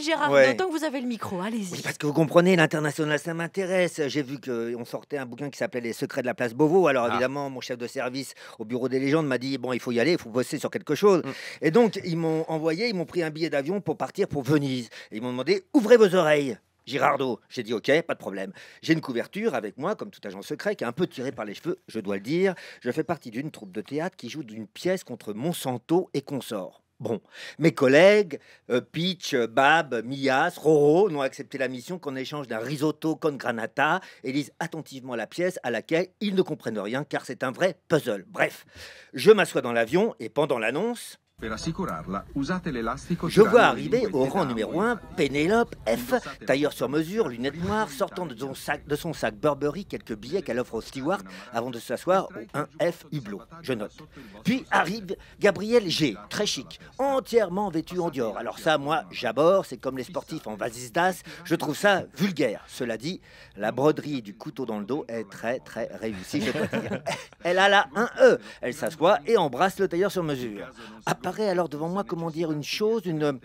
Gérard, que vous avez le micro, allez-y. Oui, parce que vous comprenez, l'international, ça m'intéresse. J'ai vu qu'on euh, sortait un bouquin qui s'appelait Les secrets de la place Beauvau. Alors ah. évidemment, mon chef de service au bureau des légendes m'a dit bon, il faut y aller, il faut bosser sur quelque chose. Mm. Et donc, ils m'ont envoyé, ils m'ont pris un billet d'avion pour partir pour Venise. Et ils m'ont demandé ouvrez vos oreilles. Girardo, j'ai dit ok, pas de problème. J'ai une couverture avec moi, comme tout agent secret, qui est un peu tiré par les cheveux, je dois le dire. Je fais partie d'une troupe de théâtre qui joue d'une pièce contre Monsanto et consorts. Bon, mes collègues, euh, Bab, Mias, Roro, n'ont accepté la mission qu'en échange d'un risotto con granata et lisent attentivement la pièce à laquelle ils ne comprennent rien car c'est un vrai puzzle. Bref, je m'assois dans l'avion et pendant l'annonce, je vois arriver au rang numéro 1 Pénélope F, tailleur sur mesure, lunettes noires, sortant de son sac, de son sac Burberry quelques billets qu'elle offre au steward avant de s'asseoir au 1F hublot. Je note. Puis arrive Gabriel G, très chic, entièrement vêtu en Dior. Alors ça, moi, j'aborde, c'est comme les sportifs en vasistas, je trouve ça vulgaire. Cela dit, la broderie du couteau dans le dos est très très réussie, je dois dire. Elle a la 1E, elle s'assoit et embrasse le tailleur sur mesure alors devant moi, comment dire, une chose, une,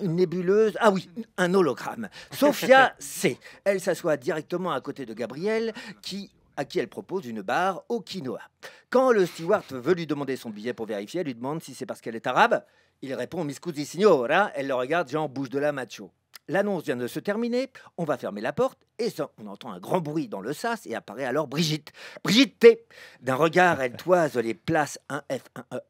nébuleuse. Ah oui, un hologramme. Sophia C. Elle s'assoit directement à côté de Gabriel, qui à qui elle propose une barre au quinoa. Quand le steward veut lui demander son billet pour vérifier, elle lui demande si c'est parce qu'elle est arabe. Il répond Miscusi signora. Elle le regarde, genre bouche de la macho. L'annonce vient de se terminer, on va fermer la porte et on entend un grand bruit dans le sas et apparaît alors Brigitte. Brigitte T D'un regard, elle toise les places 1F,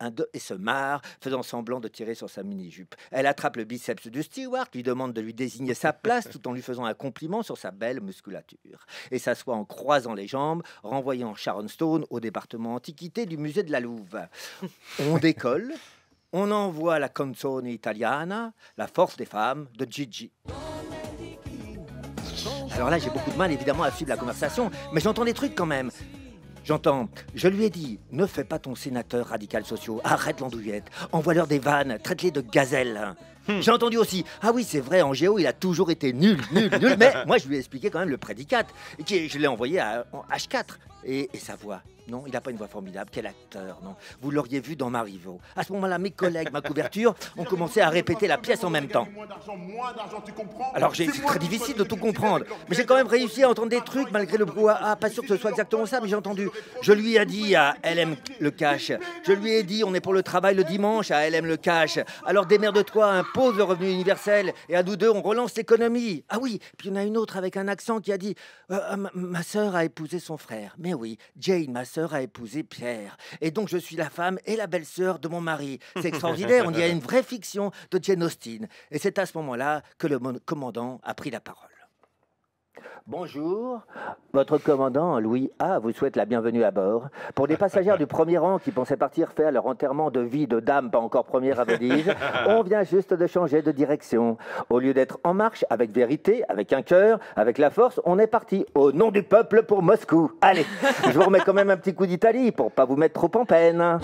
1E, et se marre, faisant semblant de tirer sur sa mini-jupe. Elle attrape le biceps du steward, lui demande de lui désigner sa place tout en lui faisant un compliment sur sa belle musculature. Et s'assoit en croisant les jambes, renvoyant Sharon Stone au département antiquité du musée de la Louve. On décolle on envoie la canzone italiana, La force des femmes, de Gigi. Alors là, j'ai beaucoup de mal évidemment à suivre la conversation, mais j'entends des trucs quand même. J'entends, je lui ai dit, ne fais pas ton sénateur radical social, arrête l'andouillette, envoie-leur des vannes, traite-les de gazelles. Hmm. J'ai entendu aussi, ah oui, c'est vrai, en géo, il a toujours été nul, nul, nul. mais moi, je lui ai expliqué quand même le prédicat. je l'ai envoyé en H4. Et, sa voix, non, il n'a pas une voix formidable. Quel acteur, non. Vous l'auriez vu dans Marivaux. À ce moment-là, mes collègues, ma couverture, ont commencé à répéter la pièce en même temps. Alors, c'est très difficile de tout comprendre. Mais j'ai quand même réussi à entendre des trucs malgré le brouhaha. Pas sûr que ce soit exactement ça, mais j'ai entendu. Je lui ai dit à LM le cash. Je lui ai dit, on est pour le travail le dimanche à LM le cash. Alors démerde-toi un peu pose le revenu universel et à nous deux, on relance l'économie. Ah oui, puis on a une autre avec un accent qui a dit euh, euh, ma, ma sœur a épousé son frère. Mais oui, Jane, ma sœur, a épousé Pierre. Et donc je suis la femme et la belle-sœur de mon mari. C'est extraordinaire, on y a une vraie fiction de Jane Austen. Et c'est à ce moment-là que le commandant a pris la parole. Bonjour, votre commandant Louis A vous souhaite la bienvenue à bord. Pour des passagères du premier rang qui pensaient partir faire leur enterrement de vie de dame pas encore première à Venise, on vient juste de changer de direction. Au lieu d'être en marche avec vérité, avec un cœur, avec la force, on est parti au nom du peuple pour Moscou. Allez, je vous remets quand même un petit coup d'Italie pour pas vous mettre trop en peine.